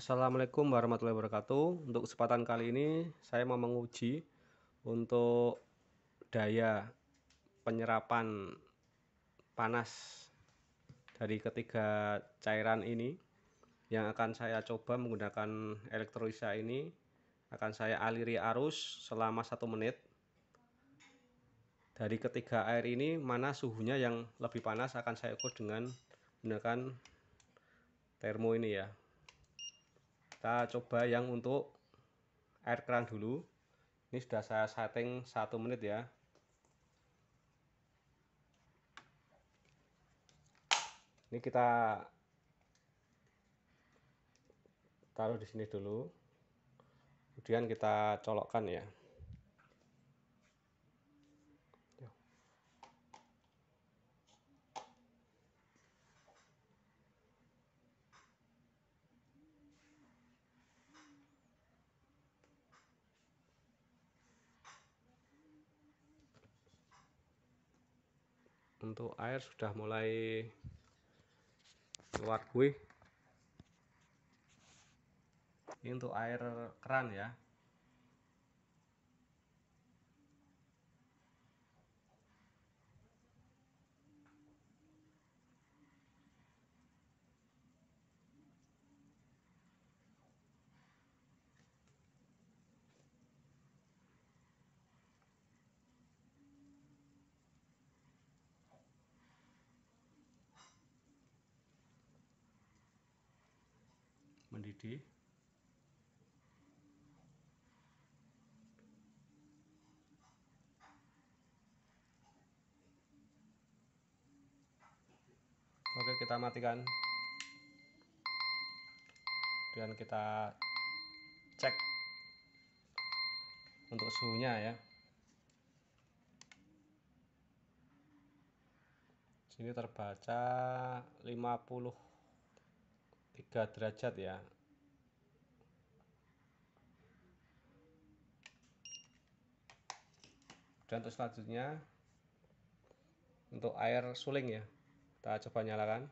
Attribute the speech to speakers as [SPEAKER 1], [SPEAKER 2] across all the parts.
[SPEAKER 1] Assalamualaikum warahmatullahi wabarakatuh. Untuk kesempatan kali ini saya mau menguji untuk daya penyerapan panas dari ketiga cairan ini yang akan saya coba menggunakan elektrolisa ini akan saya aliri arus selama satu menit dari ketiga air ini mana suhunya yang lebih panas akan saya ukur dengan menggunakan termo ini ya kita coba yang untuk air keran dulu ini sudah saya setting satu menit ya ini kita taruh di sini dulu kemudian kita colokkan ya untuk air sudah mulai keluar kuih ini untuk air keran ya Oke kita matikan dan kita cek untuk suhunya ya sini terbaca 53 derajat ya dan untuk selanjutnya untuk air suling ya kita coba nyalakan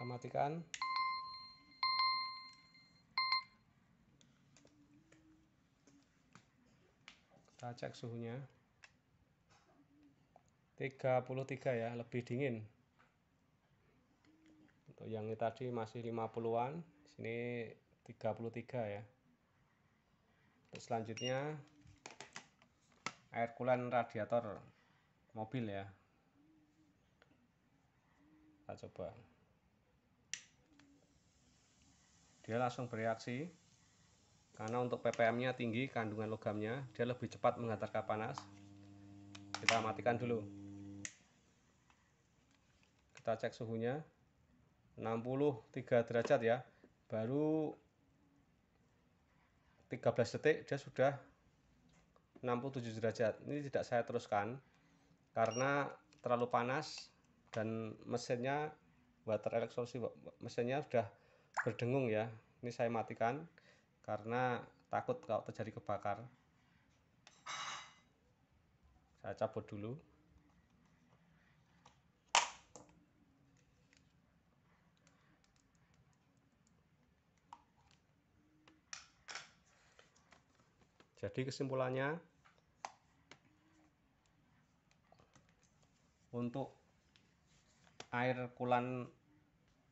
[SPEAKER 1] kita matikan kita cek suhunya 33 ya lebih dingin untuk yang ini tadi masih 50-an sini 33 ya untuk selanjutnya air coolant radiator mobil ya kita coba dia langsung bereaksi karena untuk ppm-nya tinggi kandungan logamnya dia lebih cepat menghantarkan panas kita matikan dulu kita cek suhunya 63 derajat ya baru 13 detik dia sudah 67 derajat ini tidak saya teruskan karena terlalu panas dan mesinnya water electrolysis mesinnya sudah berdengung ya ini saya matikan karena takut kalau terjadi kebakar saya cabut dulu jadi kesimpulannya untuk air kulan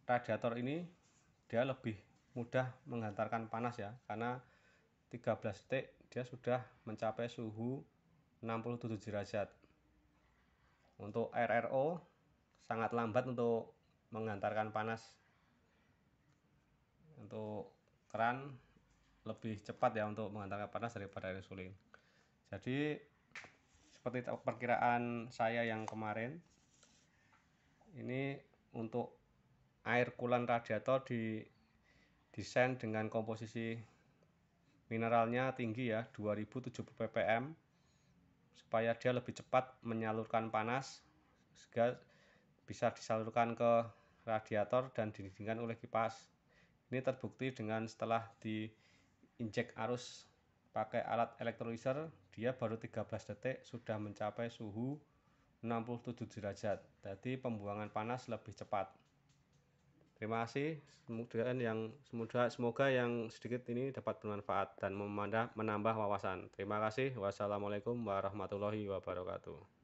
[SPEAKER 1] radiator ini dia lebih mudah menghantarkan panas ya karena 13 detik dia sudah mencapai suhu 67 derajat untuk RRO sangat lambat untuk menghantarkan panas untuk keran lebih cepat ya untuk menghantarkan panas daripada air suling jadi seperti perkiraan saya yang kemarin ini untuk air kulan radiator didesain dengan komposisi mineralnya tinggi ya 2070 ppm supaya dia lebih cepat menyalurkan panas sehingga bisa disalurkan ke radiator dan didinginkan oleh kipas ini terbukti dengan setelah diinjek arus pakai alat elektrolizer dia baru 13 detik sudah mencapai suhu 67 derajat jadi pembuangan panas lebih cepat Terima kasih. Semoga yang semoga semoga yang sedikit ini dapat bermanfaat dan menambah wawasan. Terima kasih. Wassalamualaikum warahmatullahi wabarakatuh.